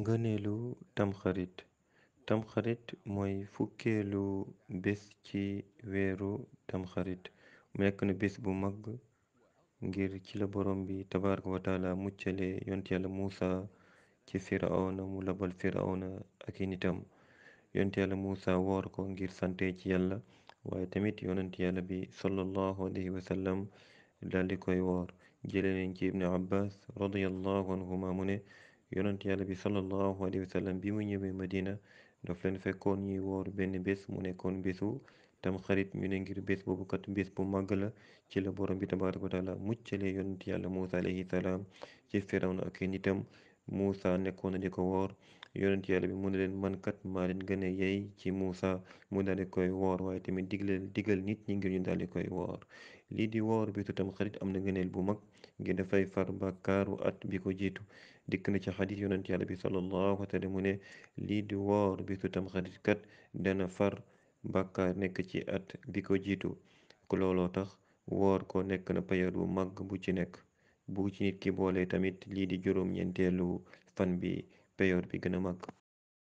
ngëneelu tamxarit tamxarit mooy fukkeelu bés ci weeru tamxarit mu nekk na bés bu mag ngir ci la borom bi tabaraka wa taala muccale yont yàlla muusa ci firawna mu labal firawna ak i nitam yonent yàlla muusa woor ko ngir sante ci yàlla waaye tamit yonent yàlla bi sallallahu alayhi wa mu ne yonent yàlla bi sallallahu alayhi wa sallam bi mu ñëwee madina daf leen fekkoon ñuy woor benn bés mu nekkoon bésu tam xarit ñu ne ngir bés boobu kat bés bu màgg la ci la borom bi tabaraka wa taala muccalee yonent yàlla muusa alayhi salaam ci firawna ak nitam Muusa nekkoon na ko woor yonent yàlla bi mu ne leen man kat maa leen gën a yey ci Muusa mu daal koy woor waaye tamit digle diggal nit ñi ngir ñu daal di koy woor lii di woor bisu Tamxarit am na ngëneel bu mag ngir dafay far bàkkaaru at bi ko jiitu dikk na ci xadis yonent yàlla bi sallallahu alayhi wa sallam mu ne lii di woor bisu Tamxarit kat dana far bàkkaar nekk ci at bi ko jiitu looloo tax woor ko nekk na payar bu mag bu ci nekk bu ci nit ki boole tamit lii di juróom-ñeenteelu fan bi période bi gën a mag